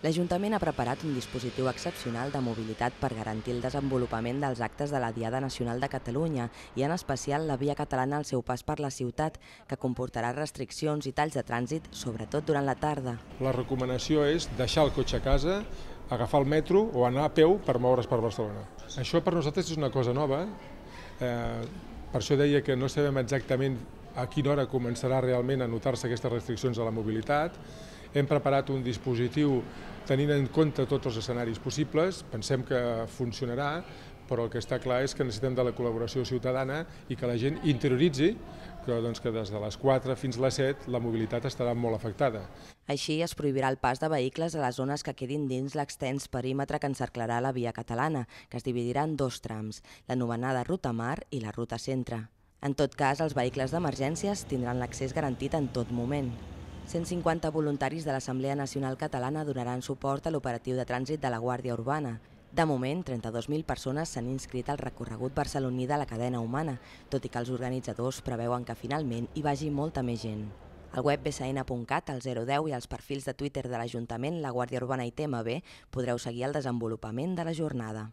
l'Ajuntament ha preparat un dispositiu excepcional de mobilitat per garantir el desenvolupament dels actes de la Diada Nacional de Catalunya i en especial la via catalana al seu pas per la ciutat, que comportarà restriccions i talls de trànsit, sobretot durant la tarda. La recomanació és deixar el cotxe a casa, agafar el metro o anar a peu per moure's per Barcelona. Això per nosaltres és una cosa nova, eh, per això deia que no sabem exactament a quina hora començarà realment a notar-se aquestes restriccions a la mobilitat. Hem preparat un dispositiu tenint en compte tots els escenaris possibles, pensem que funcionarà, però el que està clar és que necessitem de la col·laboració ciutadana i que la gent interioritzi que, doncs, que des de les 4 fins a les 7 la mobilitat estarà molt afectada. Així es prohibirà el pas de vehicles a les zones que quedin dins l'extens perímetre que encerclarà la via catalana, que es dividirà en dos trams, l'anomenada ruta mar i la ruta centre. En tot cas, els vehicles d'emergències tindran l'accés garantit en tot moment. 150 voluntaris de l'Assemblea Nacional Catalana donaran suport a l'operatiu de trànsit de la Guàrdia Urbana. De moment, 32.000 persones s'han inscrit al recorregut barceloní de la cadena humana, tot i que els organitzadors preveuen que finalment hi vagi molta més gent. Al web bsn.cat, al 010 i als perfils de Twitter de l'Ajuntament, la Guàrdia Urbana i TMB podreu seguir el desenvolupament de la jornada.